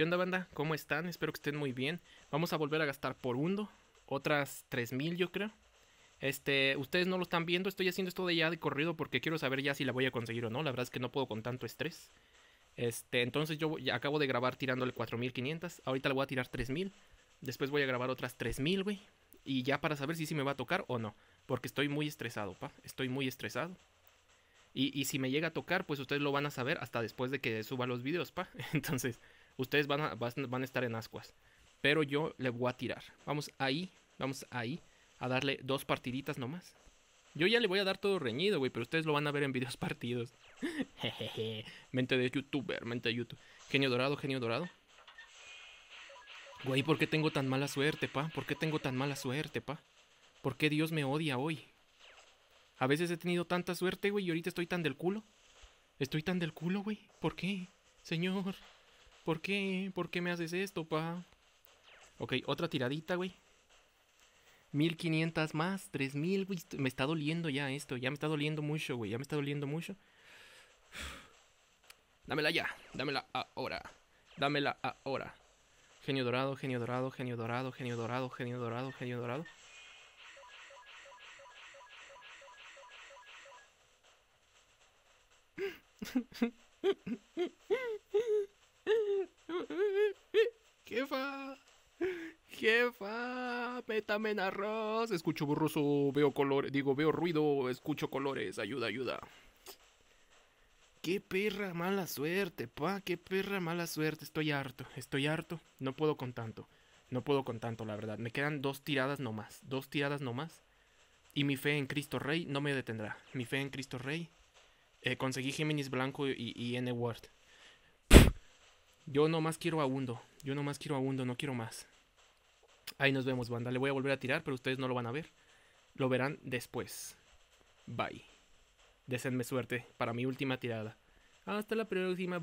¿Qué onda banda? ¿Cómo están? Espero que estén muy bien. Vamos a volver a gastar por uno. Otras 3000 yo creo. Este, ustedes no lo están viendo. Estoy haciendo esto de ya de corrido porque quiero saber ya si la voy a conseguir o no. La verdad es que no puedo con tanto estrés. Este, entonces yo acabo de grabar tirándole 4500. Ahorita le voy a tirar 3000. Después voy a grabar otras 3000, güey. Y ya para saber si sí me va a tocar o no. Porque estoy muy estresado, pa. Estoy muy estresado. Y, y, si me llega a tocar, pues ustedes lo van a saber hasta después de que suba los videos, pa. Entonces, ustedes van a, van a estar en ascuas. Pero yo le voy a tirar. Vamos ahí, vamos ahí a darle dos partiditas nomás. Yo ya le voy a dar todo reñido, güey, pero ustedes lo van a ver en videos partidos. mente de youtuber, mente de YouTube. Genio dorado, genio dorado. Güey, ¿por qué tengo tan mala suerte, pa? ¿Por qué tengo tan mala suerte, pa? ¿Por qué Dios me odia hoy? A veces he tenido tanta suerte, güey, y ahorita estoy tan del culo. Estoy tan del culo, güey. ¿Por qué? Señor. ¿Por qué? ¿Por qué me haces esto, pa? Ok, otra tiradita, güey. 1500 más, 3000, güey. Me está doliendo ya esto. Ya me está doliendo mucho, güey. Ya me está doliendo mucho. Dámela ya. Dámela ahora. Dámela ahora. Genio dorado, genio dorado, genio dorado, genio dorado, genio dorado, genio dorado. jefa, métame en arroz. Escucho burroso, veo colores, digo, veo ruido, escucho colores, ayuda, ayuda. Qué perra mala suerte, pa, qué perra mala suerte. Estoy harto, estoy harto. No puedo con tanto, no puedo con tanto, la verdad. Me quedan dos tiradas nomás, dos tiradas nomás. Y mi fe en Cristo Rey no me detendrá. Mi fe en Cristo Rey. Eh, conseguí Géminis Blanco y, N-Word. Yo nomás quiero a Hundo. Yo nomás quiero a Hundo, no quiero más. Ahí nos vemos, banda. Le voy a volver a tirar, pero ustedes no lo van a ver. Lo verán después. Bye. Deseenme suerte para mi última tirada. Hasta la próxima.